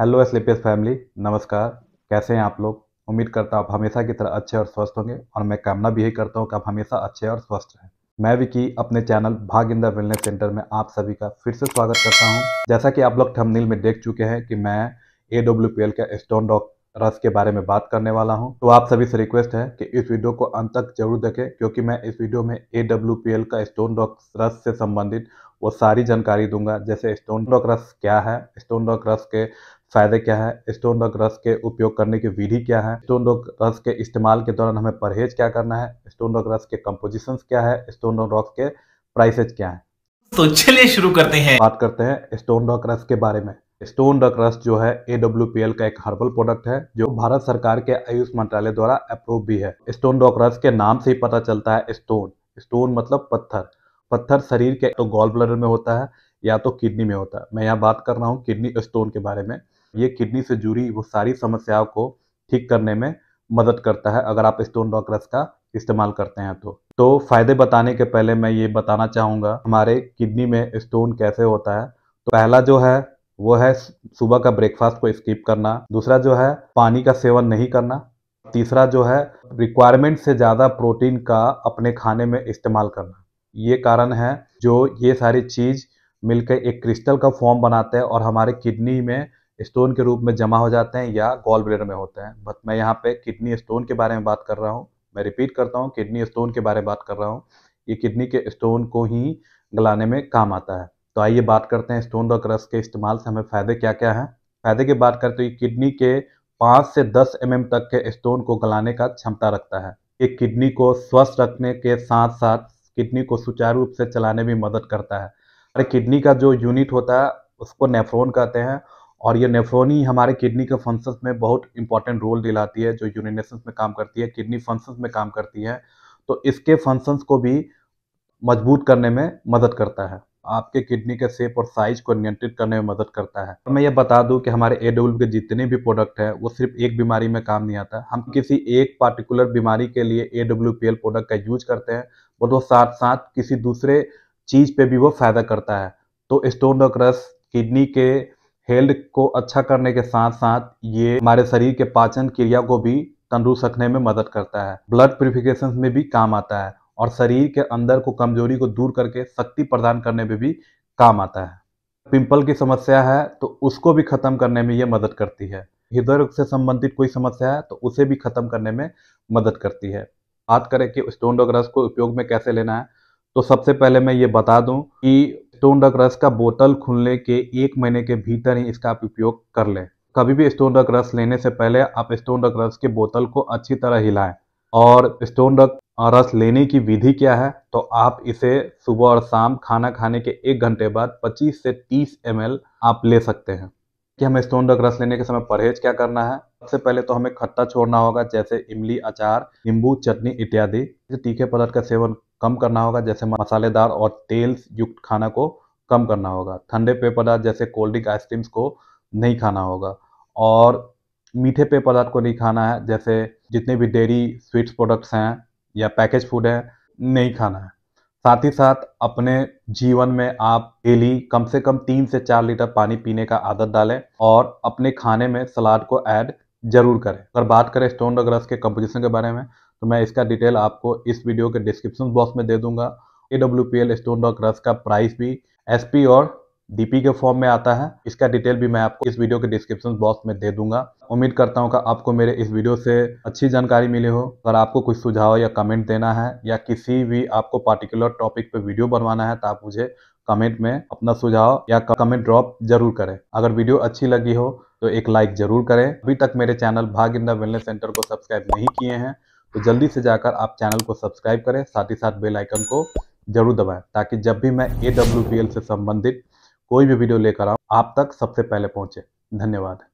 hello स्लीपियस family नमस्कार कैसे हैं आप लोग उम्मीद करता हूँ आप हमेशा की तरह अच्छे और स्वस्थ होंगे और मैं कामना भी यही करता हूँ कि आप हमेशा अच्छे और स्वस्थ रहें मैं विकी अपने चैनल भाग इंदा वेलनेस सेंटर में आप सभी का फिर से स्वागत करता हूँ जैसा कि आप लोग थंबनेल में देख चुके हैं कि मैं ए का स्टोन डॉग रस के बारे में बात करने वाला हूं तो आप सभी से रिक्वेस्ट है कि इस वीडियो को अंत तक जरूर देखें क्योंकि मैं इस वीडियो में ए का स्टोन रॉक रस से संबंधित वो सारी जानकारी दूंगा जैसे स्टोन रॉक रस क्या है स्टोन रॉक रस के फायदे क्या है स्टोन रॉक रस के उपयोग करने की विधि क्या है स्टोन रॉक रस के इस्तेमाल के दौरान हमें परहेज क्या करना है स्टोन रॉक रस के कम्पोजिशन क्या है स्टोन रॉक के प्राइसेज क्या है तो चलिए शुरू करते हैं बात करते हैं स्टोन रॉक रस के बारे में स्टोन डक रस जो है ए का एक हर्बल प्रोडक्ट है जो भारत सरकार के आयुष मंत्रालय द्वारा अप्रूव भी है स्टोन डॉक रस के नाम से ही पता चलता है स्टोन स्टोन मतलब पत्थर पत्थर शरीर के तो गोल ब्लडर में होता है या तो किडनी में होता है मैं यहाँ बात कर रहा हूँ किडनी स्टोन के बारे में ये किडनी से जुड़ी वो सारी समस्याओं को ठीक करने में मदद करता है अगर आप स्टोन डॉक रस का इस्तेमाल करते हैं तो तो फायदे बताने के पहले मैं ये बताना चाहूंगा हमारे किडनी में स्टोन कैसे होता है तो पहला जो है वो है सुबह का ब्रेकफास्ट को स्किप करना दूसरा जो है पानी का सेवन नहीं करना तीसरा जो है रिक्वायरमेंट से ज़्यादा प्रोटीन का अपने खाने में इस्तेमाल करना ये कारण है जो ये सारी चीज़ मिलकर एक क्रिस्टल का फॉर्म बनाते हैं और हमारे किडनी में स्टोन के रूप में जमा हो जाते हैं या गॉल ब्लेडर में होते हैं बट मैं यहाँ पे किडनी स्टोन के बारे में बात कर रहा हूँ मैं रिपीट करता हूँ किडनी स्टोन के बारे में बात कर रहा हूँ ये किडनी के स्टोन को ही गलाने में काम आता है तो आइए बात करते हैं स्टोन ड्रॉक रस के इस्तेमाल से हमें फ़ायदे क्या क्या हैं फ़ायदे की बात करते हुए किडनी के पाँच से दस एम तक के स्टोन को गलाने का क्षमता रखता है ये किडनी को स्वस्थ रखने के साथ साथ किडनी को सुचारू रूप से चलाने में मदद करता है अरे किडनी का जो यूनिट होता है उसको नेफ्रोन कहते हैं और ये नेफ्रोन ही हमारे किडनी के फंक्शंस में बहुत इंपॉर्टेंट रोल दिलाती है जो यूरिनेशन में काम करती है किडनी फंक्शंस में काम करती है तो इसके फंक्शंस को भी मजबूत करने में मदद करता है आपके किडनी के शेप और साइज को नियंत्रित करने में मदद करता है मैं ये बता दूं कि हमारे ए डब्ल्यू के जितने भी प्रोडक्ट है वो सिर्फ एक बीमारी में काम नहीं आता हम किसी एक पार्टिकुलर बीमारी के लिए A W P L product का यूज करते हैं और वो साथ साथ किसी दूसरे चीज पे भी वो फायदा करता है तो स्टोन रस किडनी के हेल्थ को अच्छा करने के साथ साथ ये हमारे शरीर के पाचन क्रिया को भी तंदुरुस्त रखने में मदद करता है ब्लड प्योरिफिकेशन में भी काम आता है और शरीर के अंदर को कमजोरी को दूर करके शक्ति प्रदान करने में भी काम आता है पिंपल की समस्या है तो उसको भी खत्म करने में यह मदद करती है हृदय रोग से संबंधित कोई समस्या है तो उसे भी खत्म करने में मदद करती है बात करें कि स्टोन डॉग रस को उपयोग में कैसे लेना है तो सबसे पहले मैं ये बता दूं कि स्टोन डॉग रस का बोतल खुलने के एक महीने के भीतर ही इसका आप उपयोग कर लें कभी भी स्टोन डॉग रस लेने से पहले आप स्टोन डॉग रस के बोतल को अच्छी तरह हिलाएं और स्टोन रस रस लेने की विधि क्या है तो आप इसे सुबह और शाम खाना खाने के एक घंटे बाद 25 से 30 एम आप ले सकते हैं कि हमें स्टोन रक रस लेने के समय परहेज क्या करना है सबसे पहले तो हमें खट्टा छोड़ना होगा जैसे इमली अचार नींबू चटनी इत्यादि तीखे पदार्थ का सेवन कम करना होगा जैसे मसालेदार और तेल युक्त खाना को कम करना होगा ठंडे पेय पदार्थ जैसे कोल्ड ड्रिंक आइसक्रीम्स को नहीं खाना होगा और मीठे पेय पदार्थ को नहीं खाना है जैसे जितने भी डेयरी स्वीट्स प्रोडक्ट्स हैं या पैकेज फूड है नहीं खाना है साथ ही साथ अपने जीवन में आप डेली कम से कम तीन से चार लीटर पानी पीने का आदत डालें और अपने खाने में सलाद को ऐड जरूर करें अगर बात करें स्टोन रगरस के कंपोजिशन के बारे में तो मैं इसका डिटेल आपको इस वीडियो के डिस्क्रिप्शन बॉक्स में दे दूंगा A W P L stone doc रस का प्राइस भी एस पी और डीपी के फॉर्म में आता है इसका डिटेल भी मैं आपको इस वीडियो के डिस्क्रिप्शन बॉक्स में दे दूंगा उम्मीद करता हूं कि आपको मेरे इस वीडियो से अच्छी जानकारी मिली हो अगर आपको कुछ सुझाव या कमेंट देना है या किसी भी आपको पार्टिकुलर टॉपिक पे वीडियो बनवाना है तो आप मुझे कमेंट में अपना सुझाव या कमेंट ड्रॉप जरूर करें अगर वीडियो अच्छी लगी हो तो एक लाइक जरूर करें अभी तक मेरे चैनल भाग इंदा वेलनेस सेंटर को सब्सक्राइब नहीं किए हैं तो जल्दी से जाकर आप चैनल को सब्सक्राइब करें साथ ही साथ बेल आइकन को जरूर दबाएं ताकि जब भी मैं ए से संबंधित कोई भी वीडियो लेकर आप तक सबसे पहले पहुंचे धन्यवाद